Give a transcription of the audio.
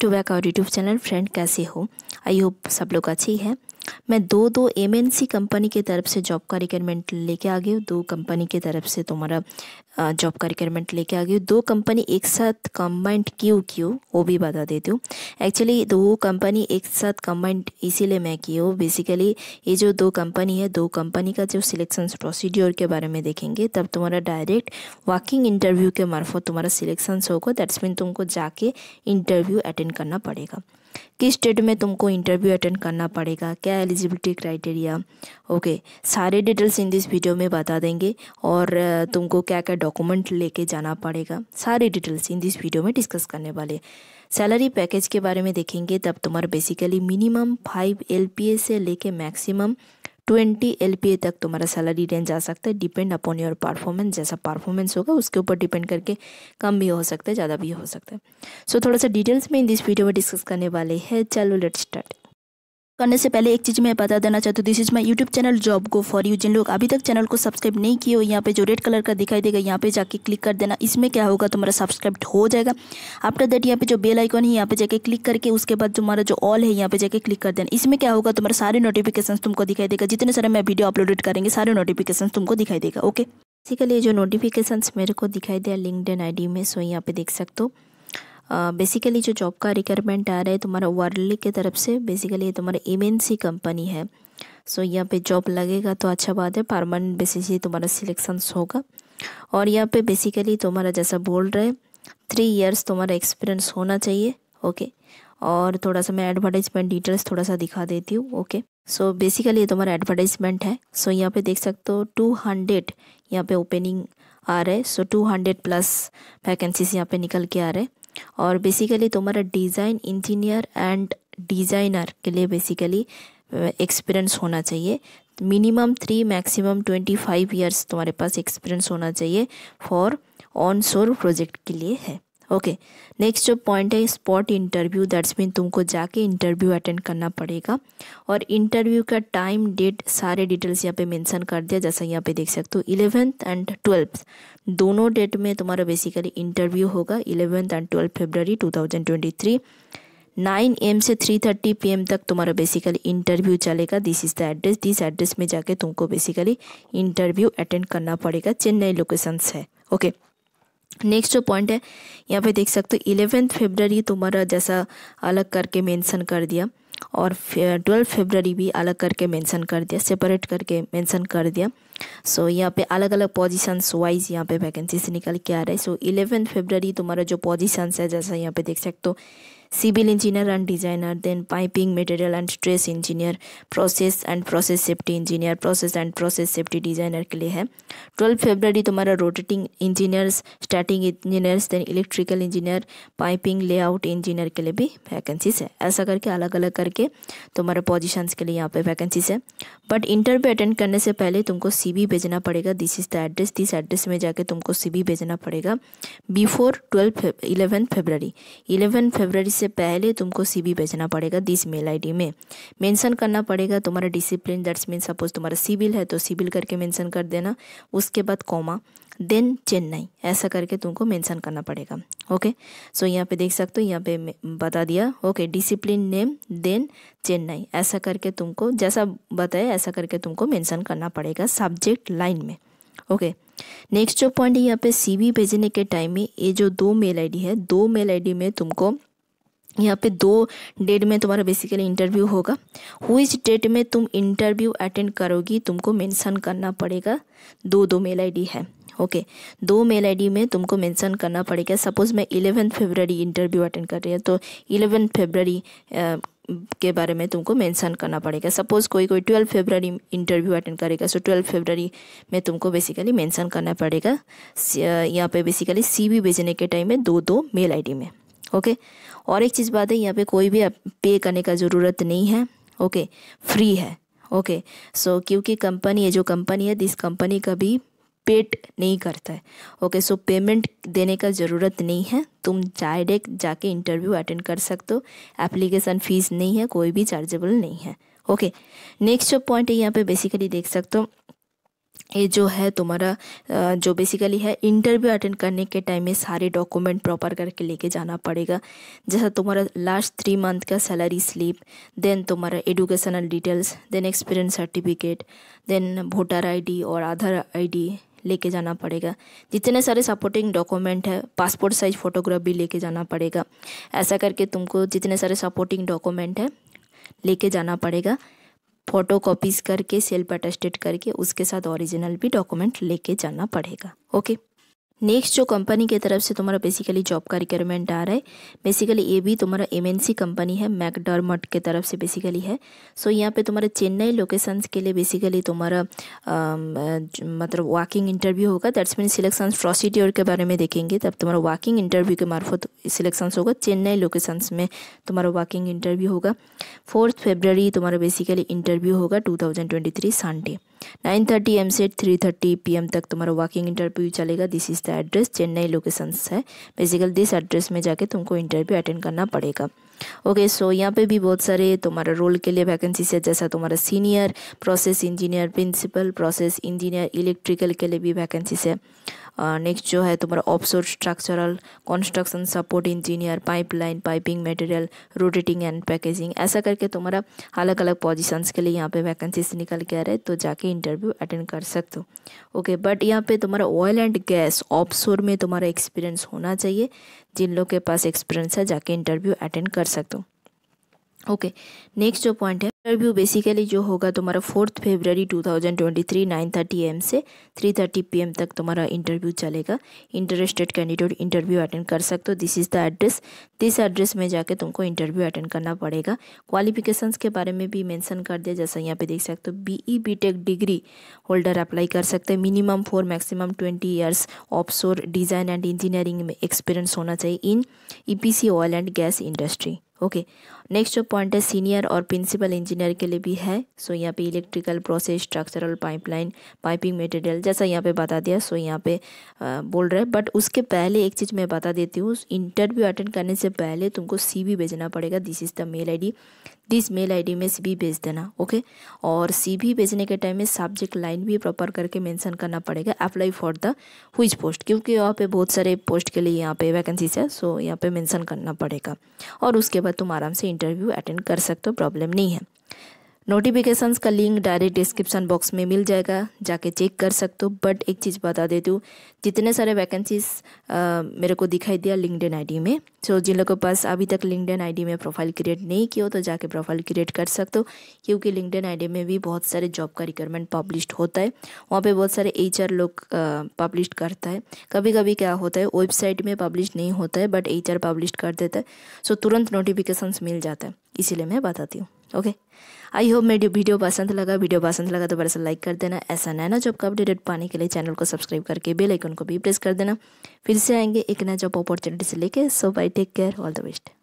To back our YouTube channel friend कैसे हो I hope सब लोग अच्छे ही हैं मैं दो दो एम कंपनी की तरफ से जॉब का रिक्वायरमेंट लेके आ गई हूँ दो कंपनी की तरफ से तुम्हारा जॉब का रिक्वायरमेंट लेके आ गई हूँ दो कंपनी एक साथ कम्बाइंड क्यों क्यों वो भी बता देती हूँ एक्चुअली दो कंपनी एक साथ कम्बाइंड इसीलिए मैं की हूँ बेसिकली ये जो दो कंपनी है दो कंपनी का जो सिलेक्शन प्रोसीड्योर के बारे में देखेंगे तब तुम्हारा डायरेक्ट वॉकिंग इंटरव्यू के मार्फत तुम्हारा सिलेक्शन होगा दैट्स मीन तुमको जाके इंटरव्यू अटेंड करना पड़ेगा किस स्टेट में तुमको इंटरव्यू अटेंड करना पड़ेगा क्या एलिजिबिलिटी क्राइटेरिया ओके सारे डिटेल्स इन दिस वीडियो में बता देंगे और तुमको क्या क्या डॉक्यूमेंट लेके जाना पड़ेगा सारे डिटेल्स इन दिस वीडियो में डिस्कस करने वाले सैलरी पैकेज के बारे में देखेंगे तब तुम्हारा बेसिकली मिनिमम फाइव एल से लेके मैक्सिमम ट्वेंटी एल तक तुम्हारा सैलरी रेंज आ सकता है डिपेंड अपॉन योर परफॉर्मेंस जैसा परफॉर्मेंस होगा उसके ऊपर डिपेंड करके कम भी हो सकता है ज़्यादा भी हो सकता है सो so, थोड़ा सा डिटेल्स में इन दिस वीडियो में डिस्कस करने वाले हैं चलो लेट स्टार्ट करने से पहले एक चीज़ मैं बता देना चाहती हूँ this is my YouTube channel job go for you जिन लोग अभी तक चैनल को सब्सक्राइब नहीं किए हो यहाँ पे जो रेड कलर का दिखाई देगा यहाँ पे जाके क्लिक कर देना इसमें क्या होगा तुम्हारा सब्सक्राइब हो जाएगा आफ्टर दैट यहाँ पे जो बेल आइकॉन है यहाँ पे जाके क्लिक करके उसके बाद तुम्हारा जो ऑल है यहाँ पे जाके क्लिक कर देना इसमें क्या होगा तुम्हारा सारे नोटिफिकेशन तुमको दिखाई देगा जितने सारे मैं वीडियो अपलोडेड करेंगे सारे नोटिफिकेशन तुमको दिखाई देगा ओके बेसिकली जो नोटिफिकेशन मेरे को दिखाई दिया लिंकड डी में सो यहाँ पे देख सकते हो बेसिकली जो जॉब का रिक्वायरमेंट आ रहा है तुम्हारा वर्ली की तरफ से बेसिकली ये तुम्हारा एम कंपनी है सो so, यहाँ पे जॉब लगेगा तो अच्छा बात है परमानेंट बेसिस ही तुम्हारा सिलेक्शंस होगा और यहाँ पे बेसिकली तुम्हारा जैसा बोल रहे थ्री ईयर्स तुम्हारा एक्सपीरियंस होना चाहिए ओके और थोड़ा सा मैं एडवर्टाइजमेंट डिटेल्स थोड़ा सा दिखा देती हूँ ओके सो बेसिकली ये तुम्हारा एडवर्टाइजमेंट है सो so, यहाँ पे देख सकते हो टू हंड्रेड यहाँ पे ओपनिंग आ रहा है so two hundred plus vacancies यहाँ पे निकल के आ रहे हैं और बेसिकली तुम्हारा डिज़ाइन इंजीनियर एंड डिज़ाइनर के लिए बेसिकली एक्सपीरियंस होना चाहिए minimum three maximum twenty five years तुम्हारे पास एक्सपीरियंस होना चाहिए फॉर ऑन शोर प्रोजेक्ट के लिए है ओके नेक्स्ट जो पॉइंट है स्पॉट इंटरव्यू दैट्स मीन तुमको जाके इंटरव्यू अटेंड करना पड़ेगा और इंटरव्यू का टाइम डेट सारे डिटेल्स यहाँ पे मेंशन कर दिया जैसा यहाँ पे देख सकते हो इलेवेंथ एंड ट्वेल्थ दोनों डेट में तुम्हारा बेसिकली इंटरव्यू होगा eleventh and twelfth February two thousand twenty three nine AM से थ्री थर्टी पी एम तक तुम्हारा बेसिकली इंटरव्यू चलेगा this is the address this address में जाके तुमको बेसिकली इंटरव्यू अटेंड करना पड़ेगा चेन्नई लोकेशंस है ओके okay. नेक्स्ट जो पॉइंट है यहाँ पे देख सकते हो इलेवेंथ फेबररी तुम्हारा जैसा अलग करके मेंशन कर दिया और ट्वेल्व फेबररी भी अलग करके मेंशन कर दिया सेपरेट करके मेंशन कर दिया सो so, यहाँ पे अलग अलग पोजीशंस वाइज यहाँ पे वैकेंसीज निकल के आ रहा है सो इलेवेंथ फेबररी तुम्हारा जो पोजीशंस है जैसा यहाँ पे देख सकते हो civil engineer and designer then piping material and stress engineer process and process safety engineer process and process safety designer के लिए है ट्वेल्थ फेब्रवरी तुम्हारा rotating engineers starting engineers then electrical engineer piping layout engineer के लिए भी vacancies है ऐसा करके अलग अलग करके तुम्हारे पोजिशंस के लिए यहाँ पे वैकेंसीज है बट इंटरव्यू अटेंड करने से पहले तुमको सी भेजना पड़ेगा this is the address this address में जाके तुमको सी भेजना पड़ेगा before twelfth eleven February eleven February इससे पहले तुमको सी बी भेजना पड़ेगा दिस मेल आईडी में मेंशन करना पड़ेगा तुम्हारा डिसिप्लिन दैट्स मीन सपोज तुम्हारा सिविल है तो सिविल करके मेंशन कर देना उसके बाद कॉमा देन चेन्नई ऐसा करके तुमको मेंशन करना पड़ेगा ओके सो यहाँ पे देख सकते हो यहाँ पे बता दिया okay discipline name then Chennai ऐसा करके तुमको जैसा बताया ऐसा करके तुमको मेंशन करना पड़ेगा सब्जेक्ट लाइन में ओके नेक्स्ट जो पॉइंट है यहाँ पे सीवी भेजने के टाइम में ये जो दो मेल आईडी है दो मेल आईडी में तुमको यहाँ पे दो डेट में तुम्हारा बेसिकली इंटरव्यू होगा इस डेट में तुम इंटरव्यू अटेंड करोगी तुमको मेंशन करना पड़ेगा दो दो मेल आईडी है ओके दो मेल आईडी में तुमको मेंशन करना पड़ेगा सपोज़ मैं इलेवन फेबररी इंटरव्यू अटेंड कर रही है तो इलेवेंथ फेबररी के बारे में तुमको मेंशन करना पड़ेगा सपोज़ कोई कोई ट्वेल्व फेबररी इंटरव्यू अटेंड करेगा सो ट्वेल्व फेबररी में तुमको बेसिकली मेंशन करना पड़ेगा यहाँ पे बेसिकली सीवी भेजने के टाइम में दो दो मेल आईडी में ओके और एक चीज़ बात है यहाँ पे कोई भी पे करने का ज़रूरत नहीं है ओके फ्री है ओके सो क्योंकि कंपनी है जो कंपनी है दिस कंपनी कभी पेड नहीं करता है ओके सो पेमेंट देने का ज़रूरत नहीं है तुम डायरेक्ट जाके इंटरव्यू अटेंड कर सकते हो एप्लीकेशन फ़ीस नहीं है कोई भी चार्जेबल नहीं है ओके नेक्स्ट जो पॉइंट है यहाँ पे बेसिकली देख सकते हो ये जो है तुम्हारा जो बेसिकली है इंटरव्यू अटेंड करने के टाइम में सारे डॉक्यूमेंट प्रॉपर करके लेके जाना पड़ेगा जैसा तुम्हारा लास्ट थ्री मंथ का सैलरी स्लिप देन तुम्हारा educational details then experience certificate then voter ID और आधार आईडी लेके जाना पड़ेगा जितने सारे सपोर्टिंग डॉक्यूमेंट है पासपोर्ट साइज फ़ोटोग्राफ भी लेके जाना पड़ेगा ऐसा करके तुमको जितने सारे सपोर्टिंग डॉक्यूमेंट है लेके जाना पड़ेगा फ़ोटो कॉपीज़ करके सेल्फ अटेस्टेड करके उसके साथ ओरिजिनल भी डॉक्यूमेंट लेके जाना पड़ेगा ओके नेक्स्ट जो कंपनी की तरफ से तुम्हारा बेसिकली जॉब का रिक्वायरमेंट आ रहा है बेसिकली ये भी तुम्हारा एमएनसी कंपनी है मैकडॉर्मट के तरफ से बेसिकली है सो so, यहाँ पे तुम्हारे चेन्नई लोकेशंस के लिए बेसिकली तुम्हारा मतलब वॉकिंग इंटरव्यू होगा दैट्स मीन सिलेक्शन प्रोसीड्योर के बारे में देखेंगे तब तुम्हारा वॉकिंग इंटरव्यू के मार्फत सिलेक्शंस होगा चेन्नई लोकेशंस में तुम्हारा वॉकिंग इंटरव्यू होगा फोर्थ फेब्रवरी तुम्हारा बेसिकली इंटरव्यू होगा two thousand twenty three Sunday nine thirty AM से थ्री थर्टी पी एम तक तुम्हारा वॉकिंग इंटरव्यू चलेगा this is the address Chennai locations है बेसिकल दिस एड्रेस में जाके तुमको इंटरव्यू अटेंड करना पड़ेगा ओके सो यहाँ पे भी बहुत सारे तुम्हारा रोल के लिए वैकेंसीज है जैसा तुम्हारा senior process engineer principal process engineer electrical के लिए भी वैकेंसीज है नेक्स्ट uh, जो है तुम्हारा offshore structural construction support engineer pipeline piping material rotating and packaging ऐसा करके तुम्हारा अलग अलग पोजीशंस के लिए यहाँ पे वैकेंसीज निकल के आ रहे तो जाके इंटरव्यू अटेंड कर सकते हो ओके बट यहाँ पे तुम्हारा ऑयल एंड गैस ऑफशोर में तुम्हारा एक्सपीरियंस होना चाहिए जिन लोग के पास एक्सपीरियंस है जाके इंटरव्यू अटेंड कर कर सकूँ ओके नेक्स्ट जो पॉइंट है इंटरव्यू बेसिकली जो होगा तुम्हारा फोर्थ फेबररी 2023 थाउजेंड एम से 3:30 पीएम तक तुम्हारा इंटरव्यू चलेगा इंटरेस्टेड कैंडिडेट इंटरव्यू अटेंड कर सकते हो this is the address this address में जाके तुमको इंटरव्यू अटेंड करना पड़ेगा क्वालिफिकेशंस के बारे में भी मेंशन कर दिया जैसा यहाँ पे देख सकते हो B E degree holder apply कर सकते हैं minimum four maximum twenty years of design and engineering में एक्सपीरियंस होना चाहिए इन ई oil and gas industry okay next जो पॉइंट है सीनियर और प्रिंसिपल इंजीनियर के लिए भी है सो यहाँ पे electrical process structural pipeline piping material जैसा यहाँ पे बता दिया सो यहाँ पे आ, बोल रहे हैं बट उसके पहले एक चीज़ मैं बता देती हूँ इंटरव्यू अटेंड करने से पहले तुमको सी भेजना पड़ेगा this is the mail ID this mail ID में सी भेज देना ओके और सी भेजने के टाइम में सब्जेक्ट लाइन भी प्रॉपर करके मैंसन करना पड़ेगा apply for the whose post क्योंकि यहाँ पर बहुत सारे पोस्ट के लिए यहाँ पे वैकेंसीज है सो यहाँ पर मैंसन करना पड़ेगा और उसके होगा तुम आराम से इंटरव्यू अटेंड कर सकते हो प्रॉब्लम नहीं है नोटिफिकेशंस का लिंक डायरेक्ट डिस्क्रिप्शन बॉक्स में मिल जाएगा जाके चेक कर सकते हो बट एक चीज़ बता देती हूँ जितने सारे वैकेंसीज मेरे को दिखाई दिया लिंकड आईडी में सो जिन लोगों के पास अभी तक लिंकड आईडी में प्रोफाइल क्रिएट नहीं किया हो तो जाके प्रोफाइल क्रिएट कर सकते हो क्योंकि लिंकड आईडी में भी बहुत सारे जॉब का रिक्वायरमेंट पब्लिश होता है वहाँ पर बहुत सारे एच लोग पब्लिश करता है कभी कभी क्या होता है वेबसाइट में पब्लिश नहीं होता है बट एच पब्लिश कर देता है सो तुरंत नोटिफिकेशंस मिल जाता है इसीलिए मैं बताती हूँ ओके आई होप मेरी वीडियो पसंद लगा वीडियो पसंद लगा तो बड़ा सा लाइक कर देना ऐसा नया ना जॉब का अपडेटेड पाने के लिए चैनल को सब्सक्राइब करके बेल आइकन को भी प्रेस कर देना फिर से आएंगे एक नया जॉब अपॉर्चुनिटी से लेके so bye take care all the best